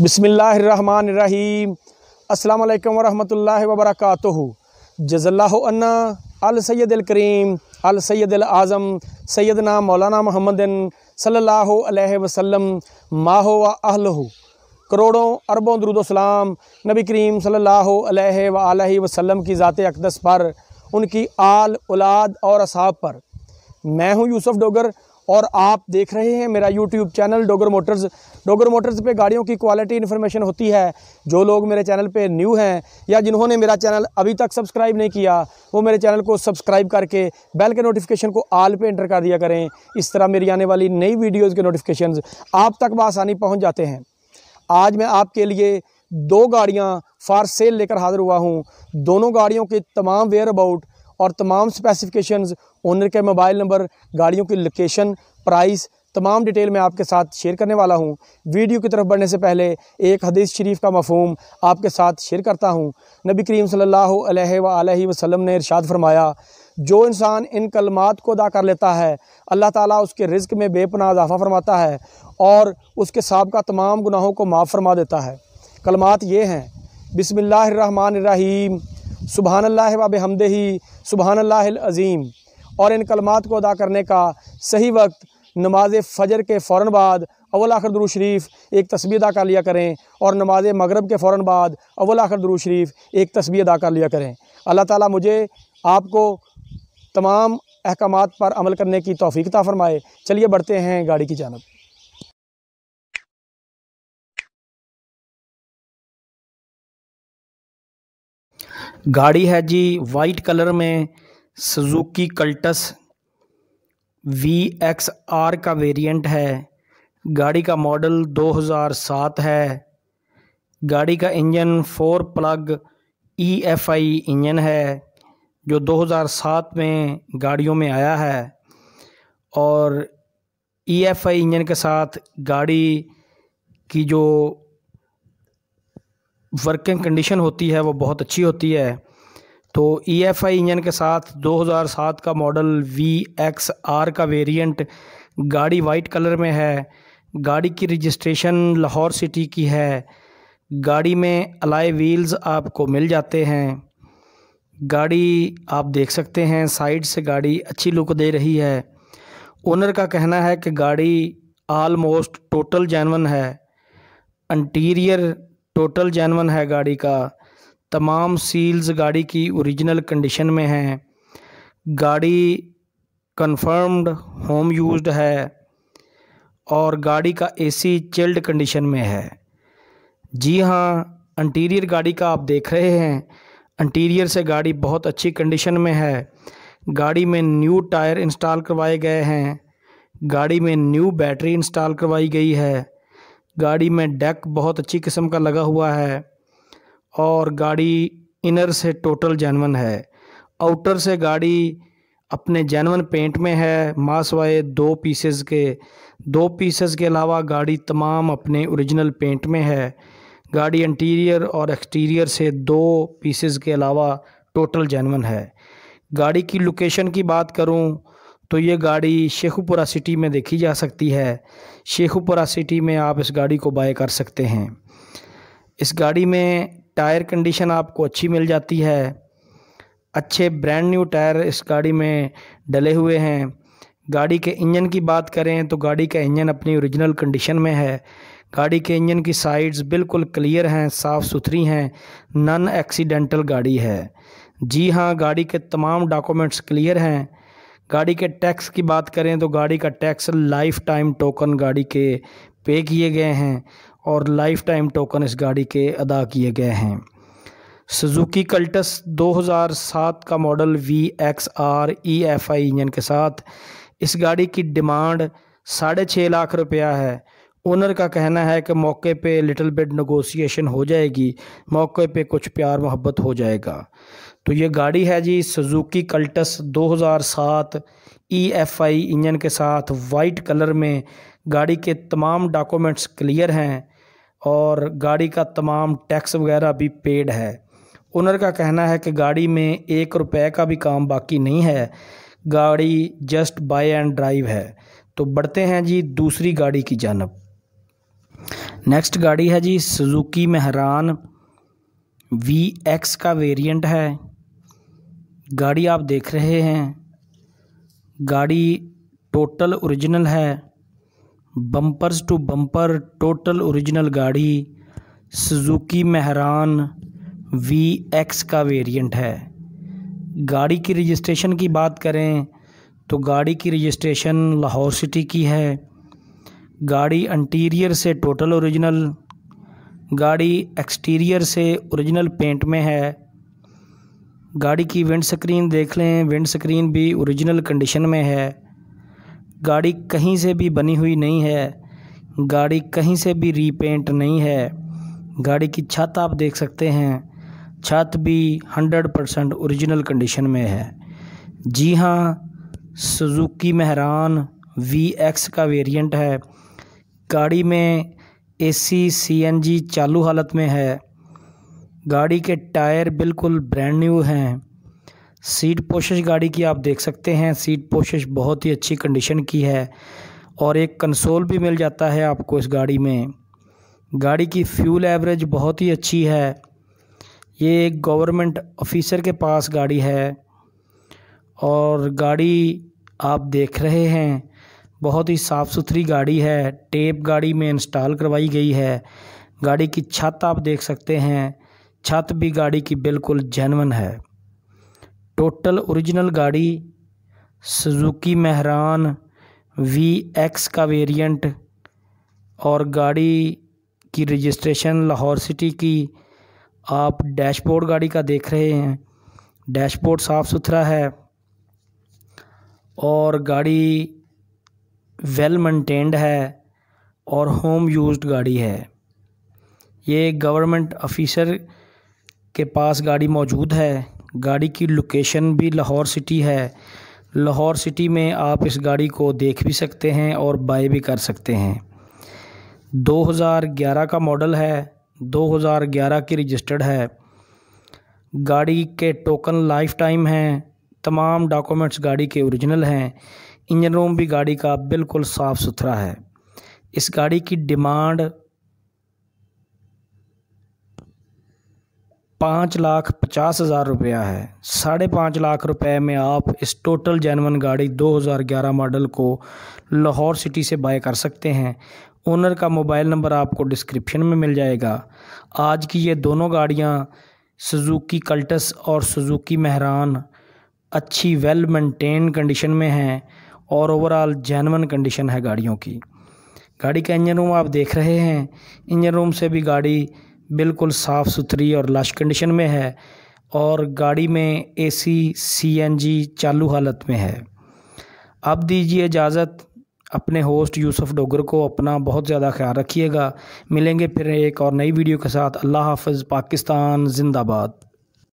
बसमीम् अल्लाम वरहल वबरक जज़ल्ला सैद करीम अल सैद आज़म सैदना मौलाना मोहम्मद सल्ला वसलम माहो व करोड़ों अरबों दरुदोसलाम नबी करीम सल्ला वसलम की ज़ात अकदस पर उनकी आल ओलाद और असाब पर मैं हूँ यूसुफ़ डोगर और आप देख रहे हैं मेरा YouTube channel Dogar motors Dogar motors पे गाड़ियों की क्वालिटी इन्फॉर्मेशन होती है जो लोग मेरे चैनल पे न्यू हैं या जिन्होंने मेरा चैनल अभी तक सब्सक्राइब नहीं किया वो मेरे चैनल को सब्सक्राइब करके बेल के नोटिफिकेशन को आल पे इंटर कर दिया करें इस तरह मेरी आने वाली नई वीडियोज़ के नोटिफिकेशन आप तक बसानी पहुँच जाते हैं आज मैं आपके लिए दो गाड़ियाँ फार सेल लेकर हाज़िर हुआ हूँ दोनों गाड़ियों के तमाम वेयर अबाउट और तमाम स्पेसिफिकेशंस ओनर के मोबाइल नंबर गाड़ियों की लोकेशन प्राइस तमाम डिटेल मैं आपके साथ शेयर करने वाला हूँ वीडियो की तरफ बढ़ने से पहले एक हदीस शरीफ का मफहम आपके साथ शेयर करता हूँ नबी करीम सल्लल्लाहु अलैहि वसल्लम ने इरशाद फरमाया जो इंसान इन कलमात को अदा कर लेता है अल्लाह ताला उसके रिज्क में बेपना इजाफा फरमाता है और उसके सबका तमाम गुनाहों को माफ़ फरमा देता है कलमात ये हैं बिसमीम सुबहान अल्लाह वब ही सुबहान अल्लाह अज़ीम और इन कलमात को अदा करने का सही वक्त नमाज फ़जर के फ़ौर बाद अवल आखर दरू शरीफ एक तस्वीर अदा कर लिया करें और नमाज मगरब के फ़ौर बाद अवल आखर दरू शरीफ एक तस्वीर अदा कर लिया करें अल्लाह ताली मुझे आपको तमाम अहकाम पर अमल करने की तोफ़ीकता फ़रमाए चलिए बढ़ते हैं गाड़ी की जानब गाड़ी है जी वाइट कलर में Suzuki Cultus V X R का वेरिएंट है गाड़ी का मॉडल 2007 है गाड़ी का engine four plug E F I engine है जो 2007 में गाड़ियों में आया है और ई एफ आई इंजन के साथ गाड़ी की जो वर्किंग कंडीशन होती है वो बहुत अच्छी होती है तो ई एफ आई इंजन के साथ 2007 का मॉडल वी एक्स आर का वेरिएंट गाड़ी वाइट कलर में है गाड़ी की रजिस्ट्रेशन लाहौर सिटी की है गाड़ी में अलाय व्हील्स आपको मिल जाते हैं गाड़ी आप देख सकते हैं साइड से गाड़ी अच्छी लुक दे रही है ओनर का कहना है कि गाड़ी आलमोस्ट टोटल जैनवन है इंटीरियर टोटल जैनवन है गाड़ी का तमाम सील्स गाड़ी की ओरिजिनल कंडीशन में हैं गाड़ी कंफर्म्ड होम यूज्ड है और गाड़ी का एसी चिल्ड कंडीशन में है जी हाँ इंटीरियर गाड़ी का आप देख रहे हैं इंटीरियर से गाड़ी बहुत अच्छी कंडीशन में है गाड़ी में न्यू टायर इंस्टॉल करवाए गए हैं गाड़ी में न्यू बैटरी इंस्टॉल करवाई गई है गाड़ी में डेक बहुत अच्छी किस्म का लगा हुआ है और गाड़ी इनर से टोटल जैनवन है आउटर से गाड़ी अपने जैनवन पेंट में है मास वाए दो पीसेस के दो पीसेस के अलावा गाड़ी तमाम अपने ओरिजिनल पेंट में है गाड़ी इंटीरियर और एक्सटीरियर से दो पीसेस के अलावा टोटल जैनवन है गाड़ी की लोकेशन की बात करूं तो ये गाड़ी शेखुपुरा सिटी में देखी जा सकती है शेखुपुरा सिटी में आप इस गाड़ी को बाय कर सकते हैं इस गाड़ी में टायर कंडीशन आपको अच्छी मिल जाती है अच्छे ब्रांड न्यू टायर इस गाड़ी में डले हुए हैं गाड़ी के इंजन की बात करें तो गाड़ी का इंजन अपनी ओरिजिनल कंडीशन में है गाड़ी के इंजन की साइड्स बिल्कुल क्लियर हैं साफ़ सुथरी हैं नन एक्सीडेंटल गाड़ी है जी हाँ गाड़ी के तमाम डॉक्यूमेंट्स क्लियर हैं गाड़ी के टैक्स की बात करें तो गाड़ी का टैक्स लाइफ टाइम टोकन गाड़ी के पे किए गए हैं और लाइफ टाइम टोकन इस गाड़ी के अदा किए गए हैं सुजुकी कल्टस 2007 का model V X R E F I engine के साथ इस गाड़ी की डिमांड साढ़े छः लाख रुपया है ओनर का कहना है कि मौके पे लिटिल बिट नगोसिएशन हो जाएगी मौके पे कुछ प्यार मोहब्बत हो जाएगा तो ये गाड़ी है जी सुजुकी कल्टस 2007 ईएफआई इंजन के साथ वाइट कलर में गाड़ी के तमाम डॉक्यूमेंट्स क्लियर हैं और गाड़ी का तमाम टैक्स वगैरह भी पेड है ओनर का कहना है कि गाड़ी में एक रुपए का भी काम बाकी नहीं है गाड़ी जस्ट बाय एंड ड्राइव है तो बढ़ते हैं जी दूसरी गाड़ी की जानब नेक्स्ट गाड़ी है जी सुजुकी मेहरान वी एक्स का वेरिएंट है गाड़ी आप देख रहे हैं गाड़ी टोटल ओरिजिनल है bumpers to bumper total original गाड़ी सुजुकी महरान वी एक्स का वेरिएंट है गाड़ी की रजिस्ट्रेशन की बात करें तो गाड़ी की रजिस्ट्रेशन लाहौर सिटी की है गाड़ी इंटीरियर से टोटल ओरिजिनल गाड़ी एक्सटीरियर से ओरिजिनल पेंट में है गाड़ी की विंड स्क्रीन देख लें विंड स्क्रीन भी ओरिजिनल कंडीशन में है गाड़ी कहीं से भी बनी हुई नहीं है गाड़ी कहीं से भी रीपेंट नहीं है गाड़ी की छत आप देख सकते हैं छत भी 100 परसेंट औरिजिनल कंडीशन में है जी हाँ सुजुकी महरान वी एक्स का वेरिएंट है गाड़ी में एसी सीएनजी चालू हालत में है गाड़ी के टायर बिल्कुल ब्रांड न्यू हैं सीट पोशिश गाड़ी की आप देख सकते हैं सीट पोशिश बहुत ही अच्छी कंडीशन की है और एक कंसोल भी मिल जाता है आपको इस गाड़ी में गाड़ी की फ्यूल एवरेज बहुत ही अच्छी है ये एक गवर्नमेंट ऑफिसर के पास गाड़ी है और गाड़ी आप देख रहे हैं बहुत ही साफ़ सुथरी गाड़ी है टेप गाड़ी में इंस्टॉल करवाई गई है गाड़ी की छत आप देख सकते हैं छत भी गाड़ी की बिल्कुल जेनवन है टोटल ओरिजिनल गाड़ी सुजुकी महरान वी एक्स का वेरिएंट और गाड़ी की रजिस्ट्रेशन लाहौर सिटी की आप डैशबोर्ड गाड़ी का देख रहे हैं डैशबोर्ड साफ़ सुथरा है और गाड़ी वेल मेंटेन्ड है और होम यूज्ड गाड़ी है ये गवर्नमेंट ऑफिसर के पास गाड़ी मौजूद है गाड़ी की लोकेशन भी लाहौर सिटी है लाहौर सिटी में आप इस गाड़ी को देख भी सकते हैं और बाय भी कर सकते हैं 2011 का मॉडल है 2011 की रजिस्टर्ड है गाड़ी के टोकन लाइफ टाइम हैं तमाम डॉक्यूमेंट्स गाड़ी के ओरिजिनल हैं इंजन रूम भी गाड़ी का बिल्कुल साफ़ सुथरा है इस गाड़ी की डिमांड पाँच लाख पचास हज़ार रुपया है साढ़े पाँच लाख रुपए में आप इस टोटल जैनवन गाड़ी 2011 मॉडल को लाहौर सिटी से बाय कर सकते हैं ओनर का मोबाइल नंबर आपको डिस्क्रिप्शन में मिल जाएगा आज की ये दोनों गाड़ियाँ सुजुकी कल्टस और सुजुकी महरान अच्छी वेल मेंटेन कंडीशन में हैं और ओवरऑल जैनवन कंडीशन है गाड़ियों की गाड़ी का इंजन रूम आप देख रहे हैं इंजन रूम से भी गाड़ी बिल्कुल साफ़ सुथरी और लाश कंडीशन में है और गाड़ी में एसी सीएनजी चालू हालत में है अब दीजिए इजाज़त अपने होस्ट यूसुफ डोगर को अपना बहुत ज़्यादा ख्याल रखिएगा मिलेंगे फिर एक और नई वीडियो के साथ अल्लाह हाफ़ पाकिस्तान ज़िंदाबाद